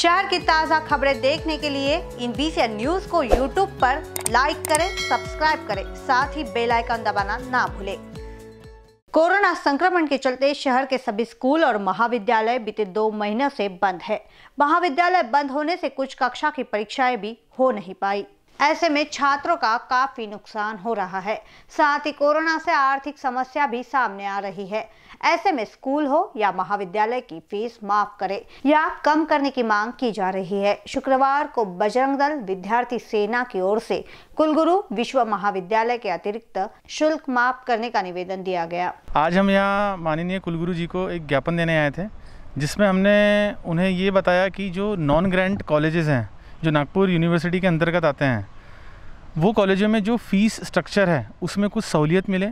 शहर की ताज़ा खबरें देखने के लिए इन बीसी न्यूज को यूट्यूब पर लाइक करें सब्सक्राइब करें साथ ही बेल आइकन दबाना ना भूलें कोरोना संक्रमण के चलते शहर के सभी स्कूल और महाविद्यालय बीते दो महीनों से बंद है महाविद्यालय बंद होने से कुछ कक्षा की परीक्षाएं भी हो नहीं पाई ऐसे में छात्रों का काफी नुकसान हो रहा है साथ ही कोरोना से आर्थिक समस्या भी सामने आ रही है ऐसे में स्कूल हो या महाविद्यालय की फीस माफ करे या कम करने की मांग की जा रही है शुक्रवार को बजरंग दल विद्यार्थी सेना की ओर से कुलगुरु विश्व महाविद्यालय के अतिरिक्त शुल्क माफ करने का निवेदन दिया गया आज हम यहाँ माननीय कुलगुरु जी को एक ज्ञापन देने आए थे जिसमें हमने उन्हें ये बताया कि जो नॉन ग्रैंड कॉलेजेस हैं जो नागपुर यूनिवर्सिटी के अंतर्गत आते हैं वो कॉलेजों में जो फ़ीस स्ट्रक्चर है उसमें कुछ सहूलियत मिले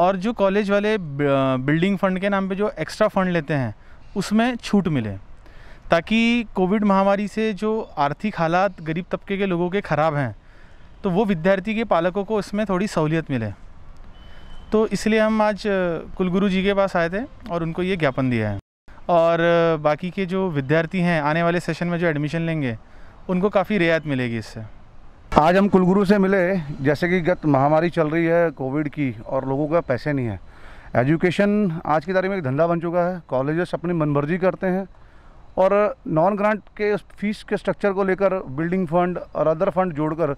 और जो कॉलेज वाले बिल्डिंग फ़ंड के नाम पे जो एक्स्ट्रा फ़ंड लेते हैं उसमें छूट मिले ताकि कोविड महामारी से जो आर्थिक हालात गरीब तबके के लोगों के ख़राब हैं तो वो विद्यार्थी के पालकों को इसमें थोड़ी सहूलियत मिले तो इसलिए हम आज कुलगुरु जी के पास आए थे और उनको ये ज्ञापन दिया है और बाकी के जो विद्यार्थी हैं आने वाले सेशन में जो एडमिशन लेंगे उनको काफ़ी रियायत मिलेगी इससे आज हम कुलगुरु से मिले जैसे कि गत महामारी चल रही है कोविड की और लोगों का पैसे नहीं है एजुकेशन आज की तारीख में एक धंधा बन चुका है कॉलेजेस अपनी मनमर्जी करते हैं और नॉन ग्रांट के फीस के स्ट्रक्चर को लेकर बिल्डिंग फंड और अदर फंड जोड़कर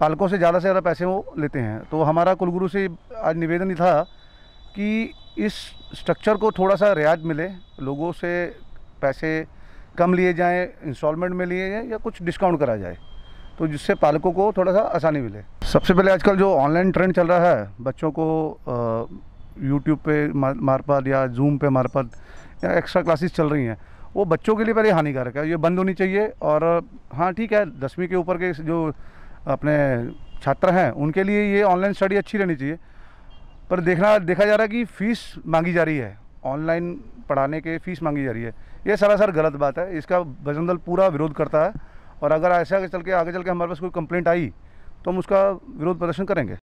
पालकों से ज़्यादा से ज़्यादा पैसे वो लेते हैं तो हमारा कुलगुरु से आज निवेदन ही था कि इस स्ट्रक्चर को थोड़ा सा रियायत मिले लोगों से पैसे कम लिए जाएँ इंस्टॉलमेंट में लिए जाएँ या कुछ डिस्काउंट करा जाए तो जिससे पालकों को थोड़ा सा आसानी मिले सबसे पहले आजकल जो ऑनलाइन ट्रेंड चल रहा है बच्चों को यूट्यूब पे मारपत या जूम पे मारपत या एक्स्ट्रा क्लासेस चल रही हैं वो बच्चों के लिए पहले हानिकारक है ये बंद होनी चाहिए और हाँ ठीक है दसवीं के ऊपर के जो अपने छात्र हैं उनके लिए ये ऑनलाइन स्टडी अच्छी रहनी चाहिए पर देखना देखा जा रहा है कि फ़ीस मांगी जा रही है ऑनलाइन पढ़ाने के फ़ीस मांगी जा रही है ये सरासर गलत बात है इसका बजंदल पूरा विरोध करता है और अगर ऐसा आगे चल के आगे चल के हमारे पास कोई कंप्लेंट आई तो हम उसका विरोध प्रदर्शन करेंगे